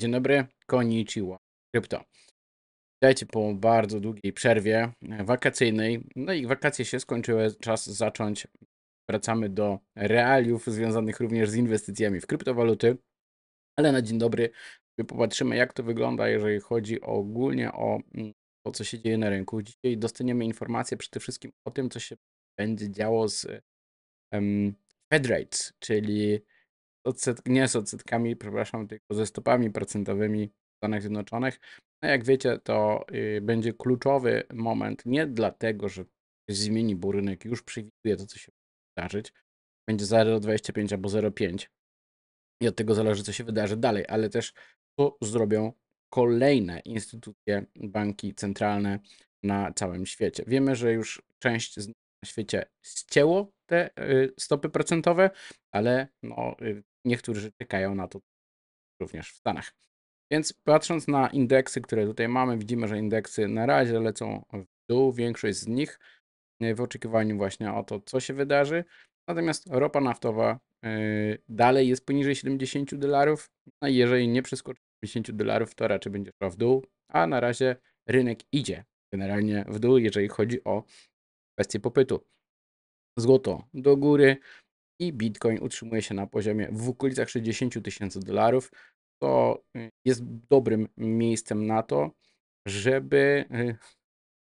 Dzień dobry, konnichiwa, krypto. Witajcie po bardzo długiej przerwie e, wakacyjnej. No i wakacje się skończyły, czas zacząć. Wracamy do realiów związanych również z inwestycjami w kryptowaluty. Ale na dzień dobry popatrzymy, jak to wygląda, jeżeli chodzi ogólnie o mm, to, co się dzieje na rynku. Dzisiaj dostaniemy informacje przede wszystkim o tym, co się będzie działo z um, czyli odset, nie z odsetkami, przepraszam, tylko ze stopami procentowymi w Stanach Zjednoczonych. No jak wiecie, to y, będzie kluczowy moment, nie dlatego, że zmieni, burynek, już przewiduje to, co się będzie wydarzyć. Będzie 0,25 albo 0,5 i od tego zależy, co się wydarzy dalej, ale też co zrobią kolejne instytucje, banki centralne na całym świecie. Wiemy, że już część na świecie ścięło te y, stopy procentowe, ale no, y, niektórzy czekają na to również w Stanach. Więc patrząc na indeksy, które tutaj mamy, widzimy, że indeksy na razie lecą w dół, większość z nich y, w oczekiwaniu właśnie o to, co się wydarzy. Natomiast ropa naftowa dalej jest poniżej 70 dolarów, a no jeżeli nie przeskoczy 70 dolarów, to raczej będzie szła w dół, a na razie rynek idzie generalnie w dół, jeżeli chodzi o kwestię popytu złoto do góry i Bitcoin utrzymuje się na poziomie w okolicach 60 tysięcy dolarów. To y, jest dobrym miejscem na to, żeby y,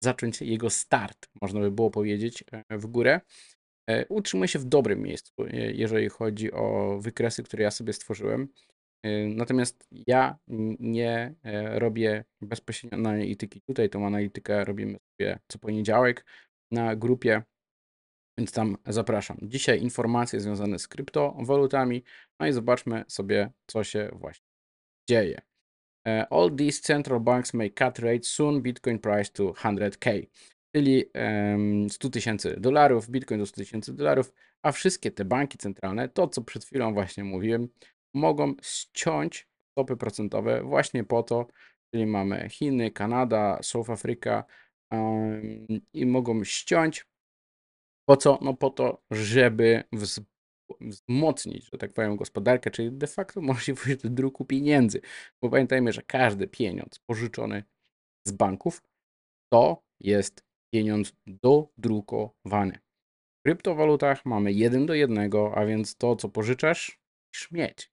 zacząć jego start, można by było powiedzieć, e, w górę. E, utrzymuje się w dobrym miejscu, e, jeżeli chodzi o wykresy, które ja sobie stworzyłem. Natomiast ja nie robię bezpośrednio analityki tutaj, tą analitykę robimy sobie co poniedziałek na grupie więc tam zapraszam. Dzisiaj informacje związane z kryptowalutami. No i zobaczmy sobie, co się właśnie dzieje. E, all these central banks may cut rates soon. Bitcoin price to 100k. Czyli 100 tysięcy dolarów, Bitcoin do 100 tysięcy dolarów, a wszystkie te banki centralne, to co przed chwilą właśnie mówiłem, mogą ściąć stopy procentowe właśnie po to, czyli mamy Chiny, Kanada, South Africa um, i mogą ściąć po co? No po to, żeby wzmocnić, że tak powiem, gospodarkę, czyli de facto możliwość druku pieniędzy. Bo pamiętajmy, że każdy pieniądz pożyczony z banków to jest pieniądz dodrukowany. W kryptowalutach mamy jeden do jednego, a więc to, co pożyczasz, musisz mieć.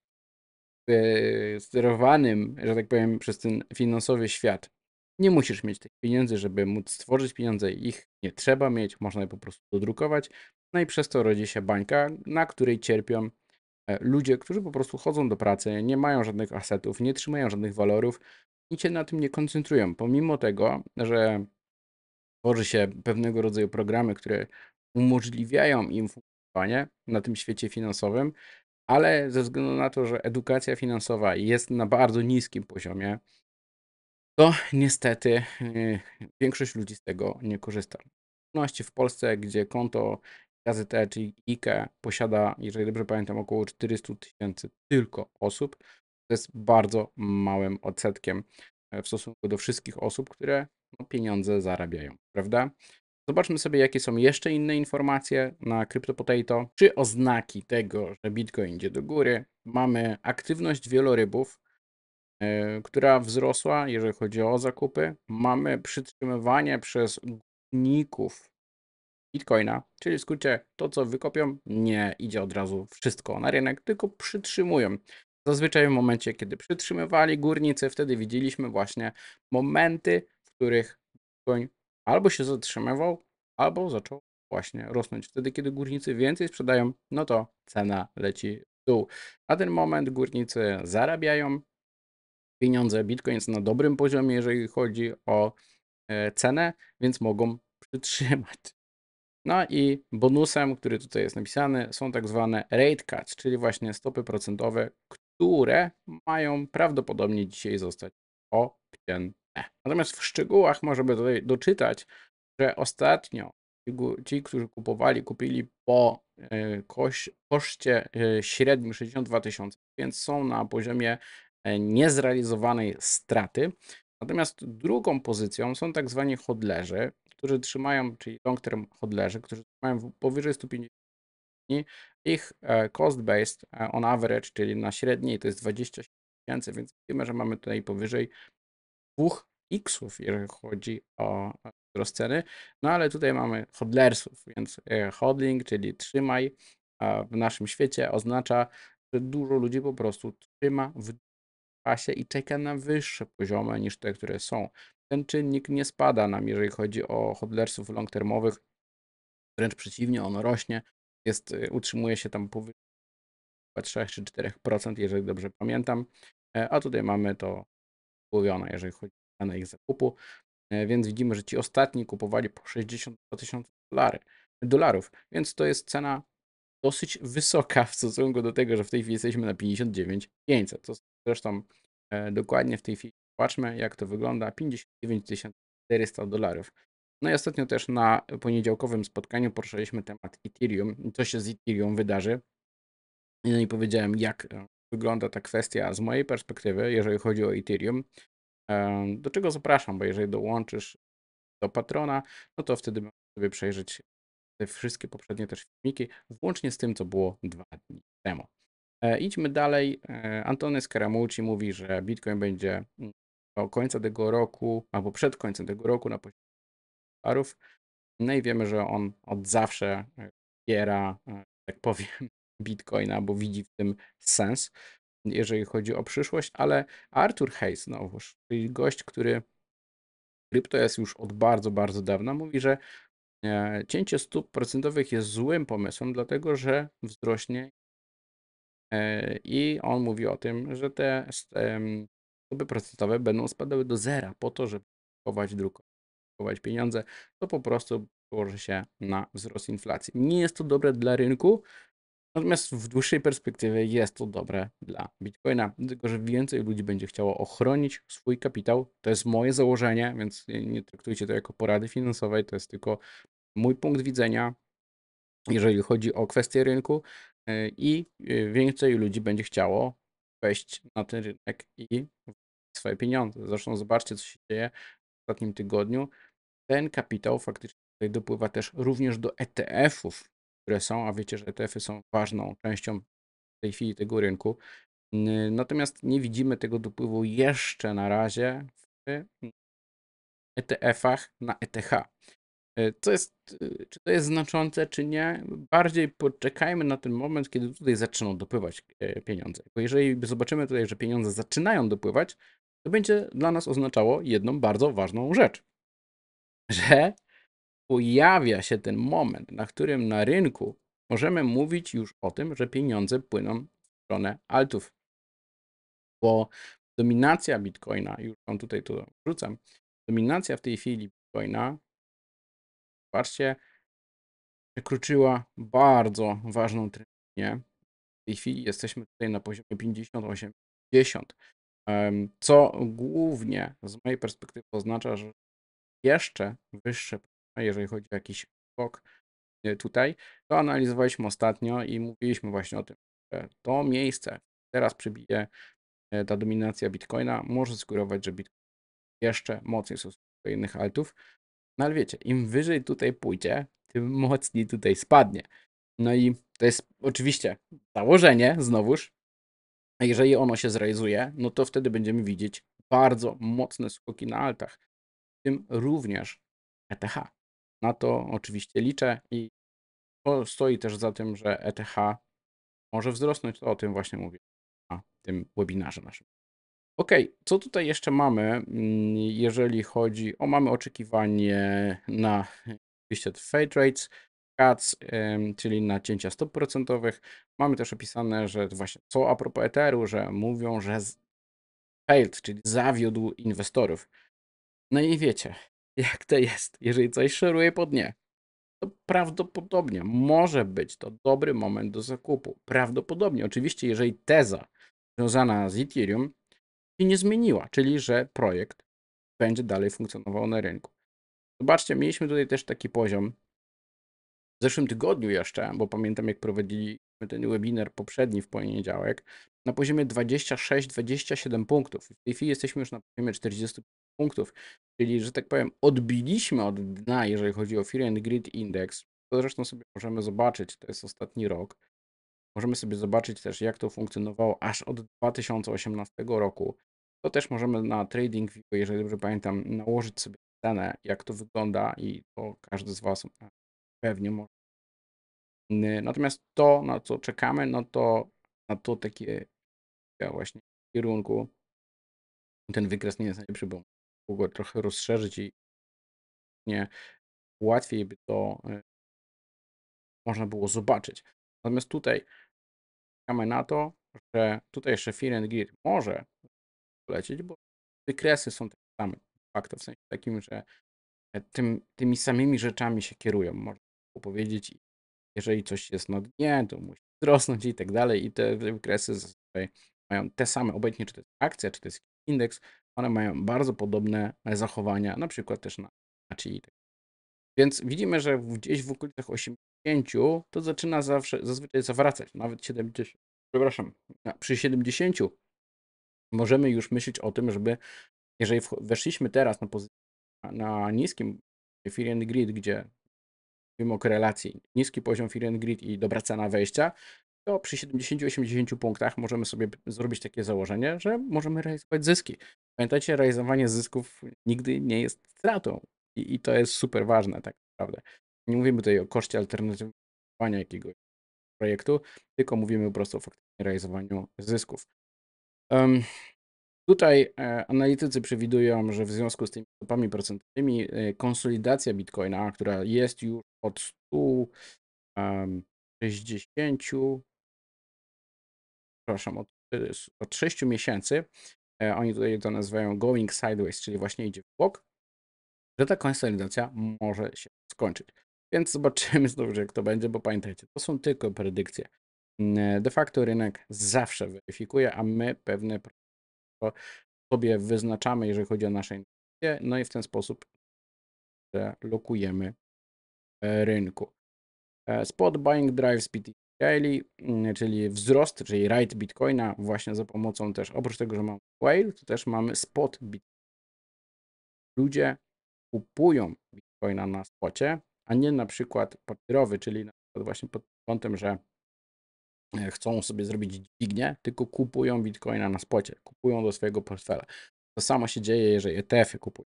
W sterowanym, że tak powiem, przez ten finansowy świat nie musisz mieć tych pieniędzy, żeby móc stworzyć pieniądze, ich nie trzeba mieć, można je po prostu dodrukować. No i przez to rodzi się bańka, na której cierpią e, ludzie, którzy po prostu chodzą do pracy, nie mają żadnych asetów, nie trzymają żadnych walorów i się na tym nie koncentrują, pomimo tego, że tworzy się pewnego rodzaju programy, które umożliwiają im funkcjonowanie na tym świecie finansowym, ale ze względu na to, że edukacja finansowa jest na bardzo niskim poziomie, to niestety y, większość ludzi z tego nie korzysta. W Polsce, gdzie konto KZT czy IKE posiada, jeżeli dobrze pamiętam, około 400 tysięcy tylko osób, to jest bardzo małym odsetkiem e, w stosunku do wszystkich osób, które no, pieniądze zarabiają, prawda? Zobaczmy sobie, jakie są jeszcze inne informacje na CryptoPotato. Czy oznaki tego, że Bitcoin idzie do góry? Mamy aktywność wielorybów, E, która wzrosła, jeżeli chodzi o zakupy. Mamy przytrzymywanie przez górników Bitcoina, czyli w skrócie to, co wykopią, nie idzie od razu wszystko na rynek, tylko przytrzymują. Zazwyczaj w momencie, kiedy przytrzymywali górnicy, wtedy widzieliśmy właśnie momenty, w których Bitcoin albo się zatrzymywał, albo zaczął właśnie rosnąć. Wtedy, kiedy górnicy więcej sprzedają, no to cena leci w dół. Na ten moment górnicy zarabiają, pieniądze. Bitcoin jest na dobrym poziomie, jeżeli chodzi o e, cenę, więc mogą przytrzymać. No i bonusem, który tutaj jest napisany, są tak zwane rate cuts, czyli właśnie stopy procentowe, które mają prawdopodobnie dzisiaj zostać obcięte. Natomiast w szczegółach możemy tutaj doczytać, że ostatnio ci, którzy kupowali, kupili po e, koszcie e, średnim 62 tysiące, więc są na poziomie E, niezrealizowanej straty. Natomiast drugą pozycją są tak zwani hodlerzy, którzy trzymają, czyli long term hodlerzy, którzy trzymają powyżej 150 dni. Ich e, cost based e, on average, czyli na średniej to jest 27 tysięcy, więc widzimy, że mamy tutaj powyżej 2x, jeżeli chodzi o wzrost ceny. No ale tutaj mamy hodlersów, więc hodling, czyli trzymaj w naszym świecie oznacza, że dużo ludzi po prostu trzyma w pasie i czeka na wyższe poziomy niż te, które są. Ten czynnik nie spada nam, jeżeli chodzi o hodlersów long-termowych, wręcz przeciwnie, on rośnie, jest, y, utrzymuje się tam powyżej 3 czy 4%, jeżeli dobrze pamiętam, e, a tutaj mamy to mówione, jeżeli chodzi o cenę ich zakupu, e, więc widzimy, że ci ostatni kupowali po 62 tysiące dolarów, więc to jest cena dosyć wysoka w stosunku do tego, że w tej chwili jesteśmy na 59 500. To są Zresztą e, dokładnie w tej chwili patrzmy, jak to wygląda. 59 400 dolarów. No i ostatnio też na poniedziałkowym spotkaniu poruszaliśmy temat Ethereum, co się z Ethereum wydarzy. No i powiedziałem, jak e, wygląda ta kwestia z mojej perspektywy, jeżeli chodzi o Ethereum. E, do czego zapraszam, bo jeżeli dołączysz do patrona, no to wtedy możesz sobie przejrzeć te wszystkie poprzednie też filmiki, włącznie z tym, co było dwa dni temu. E, idźmy dalej. E, Antony Scaramucci mówi, że Bitcoin będzie mm, do końca tego roku, albo przed końcem tego roku na poziomie dolarów. No i wiemy, że on od zawsze biera, e, tak powiem, Bitcoina, bo widzi w tym sens, jeżeli chodzi o przyszłość, ale Arthur Hayes znowuż, czyli gość, który krypto jest już od bardzo, bardzo dawna, mówi, że cięcie stóp procentowych jest złym pomysłem, dlatego że wzrośnie E, I on mówi o tym, że te stopy procentowe będą spadały do zera po to, żeby drukować, drukować pieniądze, to po prostu przełoży się na wzrost inflacji. Nie jest to dobre dla rynku, natomiast w dłuższej perspektywie jest to dobre dla Bitcoina, dlatego, że więcej ludzi będzie chciało ochronić swój kapitał. To jest moje założenie, więc nie traktujcie to jako porady finansowej, to jest tylko mój punkt widzenia, jeżeli chodzi o kwestię rynku, E, i e, więcej ludzi będzie chciało wejść na ten rynek i swoje pieniądze. Zresztą zobaczcie, co się dzieje w ostatnim tygodniu. Ten kapitał faktycznie tutaj dopływa też również do ETF-ów, które są, a wiecie, że ETF-y są ważną częścią w tej chwili tego rynku. Natomiast nie widzimy tego dopływu jeszcze na razie w ETF-ach na ETH. E, co jest, e, czy to jest znaczące, czy nie? Bardziej poczekajmy na ten moment, kiedy tutaj zaczną dopływać e, pieniądze. Bo jeżeli zobaczymy tutaj, że pieniądze zaczynają dopływać, to będzie dla nas oznaczało jedną bardzo ważną rzecz. Że pojawia się ten moment, na którym na rynku możemy mówić już o tym, że pieniądze płyną w stronę altów. Bo dominacja bitcoina, już wam tutaj to wrzucam, dominacja w tej chwili bitcoina Patrzcie, przekroczyła bardzo ważną trendę. W tej chwili jesteśmy tutaj na poziomie 58 50 co głównie z mojej perspektywy oznacza, że jeszcze wyższe, jeżeli chodzi o jakiś bok e, tutaj, to analizowaliśmy ostatnio i mówiliśmy właśnie o tym, że to miejsce teraz przybije e, ta dominacja Bitcoina, może sugerować, że Bitcoin jeszcze mocniej stosuje do innych altów, no ale wiecie, im wyżej tutaj pójdzie, tym mocniej tutaj spadnie. No i to jest oczywiście założenie, znowuż. Jeżeli ono się zrealizuje, no to wtedy będziemy widzieć bardzo mocne skoki na altach, w tym również ETH. Na to oczywiście liczę i to stoi też za tym, że ETH może wzrosnąć. O tym właśnie mówię na tym webinarze naszym. OK, co tutaj jeszcze mamy, mm, jeżeli chodzi o, mamy oczekiwanie na oczywiście fade rates, cuts, czyli na cięcia stop procentowych. Mamy też opisane, że właśnie co a propos Etheru, że mówią, że failed, czyli zawiódł inwestorów. No i wiecie, jak to jest, jeżeli coś szeruje pod nie, to prawdopodobnie może być to dobry moment do zakupu. Prawdopodobnie, oczywiście jeżeli teza związana z Ethereum się nie zmieniła, czyli że projekt będzie dalej funkcjonował na rynku. Zobaczcie, mieliśmy tutaj też taki poziom w zeszłym tygodniu jeszcze, bo pamiętam jak prowadziliśmy ten webinar poprzedni w poniedziałek, na poziomie 26-27 punktów. W tej chwili jesteśmy już na poziomie 40 punktów, czyli, że tak powiem, odbiliśmy od dna, jeżeli chodzi o Fear and Grid Index. To zresztą sobie możemy zobaczyć, to jest ostatni rok. Możemy sobie zobaczyć też, jak to funkcjonowało aż od 2018 roku to też możemy na trading, jeżeli dobrze pamiętam, nałożyć sobie cenę, jak to wygląda i to każdy z Was e, pewnie może. Natomiast to, na co czekamy, no to na to takie właśnie kierunku. Ten wykres nie jest najlepszy, bo mogło trochę rozszerzyć i nie łatwiej by to e, można było zobaczyć. Natomiast tutaj czekamy na to, że tutaj jeszcze Fear and Grid może lecieć, bo wykresy są takie same. Fakt w sensie takim, że e, tym, tymi samymi rzeczami się kierują, można powiedzieć. Jeżeli coś jest na dnie, to musi wzrosnąć i tak dalej. I te wykresy zazwyczaj mają te same, obojętnie czy to jest akcja, czy to jest indeks, one mają bardzo podobne zachowania, na przykład też na, na tak Więc widzimy, że gdzieś w okolicach 80 to zaczyna zawsze, zazwyczaj zawracać, nawet 70. Przepraszam, przy 70 możemy już myśleć o tym, żeby jeżeli weszliśmy teraz na, pozy- na niskim fear and grid, gdzie mówimy o korelacji, niski poziom fear and grid i dobra cena wejścia, to przy 70-80 punktach możemy sobie zrobić takie założenie, że możemy realizować zyski. Pamiętajcie, realizowanie zysków nigdy nie jest stratą i, i to jest super ważne tak naprawdę. Nie mówimy tutaj o koszcie alternatywnego jakiegoś projektu, tylko mówimy po prostu o faktycznym realizowaniu zysków. Tutaj e, analitycy przewidują, że w związku z tymi stopami procentowymi e, konsolidacja bitcoina, która jest już od 160, przepraszam, od, e, od 6 miesięcy, oni tutaj to nazywają going sideways, czyli właśnie idzie w bok, że ta konsolidacja może się skończyć. Więc zobaczymy znowu, jak to będzie, bo pamiętajcie, to są tylko predykcje. Mm, e, de facto rynek zawsze weryfikuje, a my pewne sobie wyznaczamy, jeżeli chodzi o nasze inwestycje, no i w ten sposób lokujemy e, rynku. E, spot Buying Drives PT Daily, mm, czyli wzrost, czyli ride Bitcoina właśnie za pomocą też, oprócz tego, że mamy whale, to też mamy spot Bitcoin. Ludzie kupują Bitcoina na spocie, a nie na przykład papierowy, czyli na przykład właśnie pod kątem, że E, chcą sobie zrobić dźwignię, tylko kupują bitcoina na spocie, kupują do swojego portfela. To samo się dzieje, jeżeli ETF-y kupują.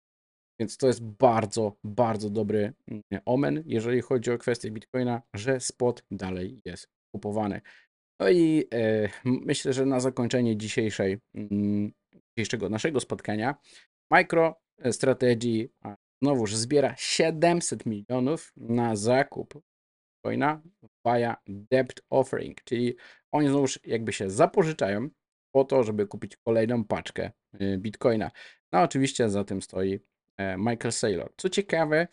Więc to jest bardzo, bardzo dobry mm, omen, jeżeli chodzi o kwestię bitcoina, że spot dalej jest kupowany. No i e, myślę, że na zakończenie dzisiejszej, mm, dzisiejszego naszego spotkania MicroStrategy e, znowuż zbiera 700 milionów na zakup Bitcoina via debt offering, czyli oni już jakby się zapożyczają po to, żeby kupić kolejną paczkę y, Bitcoina. No oczywiście za tym stoi e, Michael Saylor. Co ciekawe,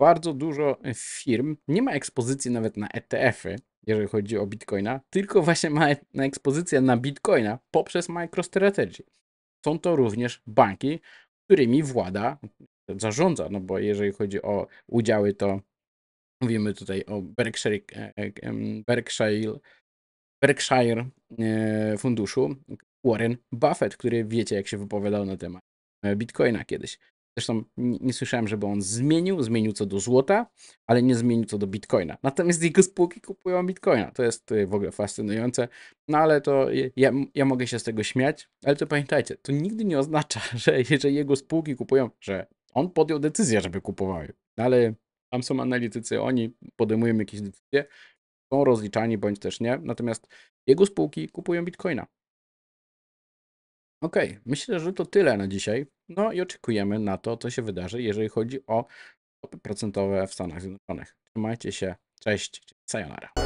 bardzo dużo firm nie ma ekspozycji nawet na ETF-y, jeżeli chodzi o Bitcoina, tylko właśnie ma na ekspozycję na Bitcoina poprzez MicroStrategy. Są to również banki, którymi włada, zarządza, no bo jeżeli chodzi o udziały, to Mówimy tutaj o Berkshire, e, e, Berkshire, Berkshire e, funduszu Warren Buffett, który wiecie, jak się wypowiadał na temat Bitcoina kiedyś. Zresztą nie słyszałem, żeby on zmienił, zmienił co do złota, ale nie zmienił co do bitcoina. Natomiast jego spółki kupują bitcoina. To jest w ogóle fascynujące. No ale to ja, ja mogę się z tego śmiać, ale to pamiętajcie, to nigdy nie oznacza, że jeżeli jego spółki kupują, że on podjął decyzję, żeby kupowały. No ale tam są analitycy, oni podejmują jakieś decyzje, są rozliczani bądź też nie. Natomiast jego spółki kupują bitcoina. Ok, myślę, że to tyle na dzisiaj. No i oczekujemy na to, co się wydarzy, jeżeli chodzi o stopy procentowe w Stanach Zjednoczonych. Trzymajcie się, cześć, sayonara.